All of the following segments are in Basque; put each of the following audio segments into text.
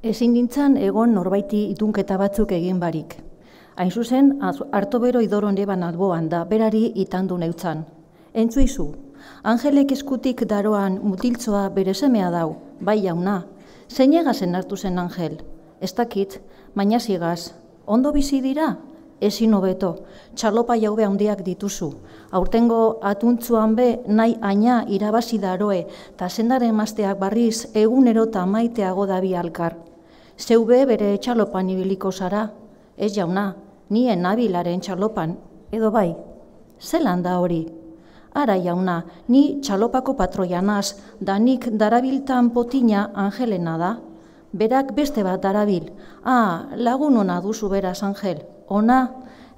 Ezin nintzen egon norbaiti itunketa batzuk egin barik. Hain zuzen, harto bero idoron eban alboan da, berari itandu neutzan. Entzuizu, angelek eskutik daroan mutiltzoa bere semea dau, bai jauna. Zein egazen hartu zen angel? Ez dakit, baina zigaz, ondo bizi dira? ezin nobeto, txalopa jaube handiak dituzu, aurtengo atuntzuan be nahi aina irabazi daroe, eta zendaren mazteak barriz egunero eta maiteago dabi alkar. Zeu be bere txalopan ibiliko zara, ez jauna, nien nabilaren txalopan, edo bai, zelan da hori? Ara jauna, ni txalopako patroianaz, danik darabiltan potina angelena da, berak beste bat darabil. Ah, lagun ona duzu bera, Ona,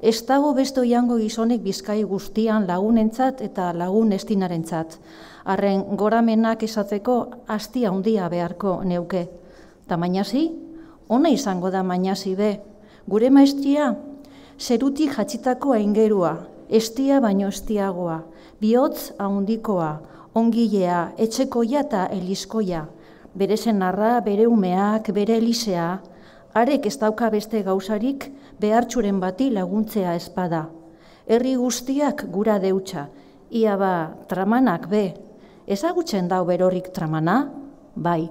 ez dago beste oiango gizonek bizkai guztian lagunentzat eta lagun estinarentzat. Arren, goramenak menak esatzeko hastia handia beharko neuke. Ta mainasi, ona izango da mainasi be. Gure maestria, zerutik jatxitako aingerua, estia baino estiagoa, bihotz ahondikoa, ongilea, etxekoia eta eliskoia bere senarra, bere umeak, bere elisea, arek ez dauka beste gauzarik behartxuren bati laguntzea espada. Herri guztiak gura deutsa, ia ba, tramanak be, ezagutzen dau berorik tramana, bai.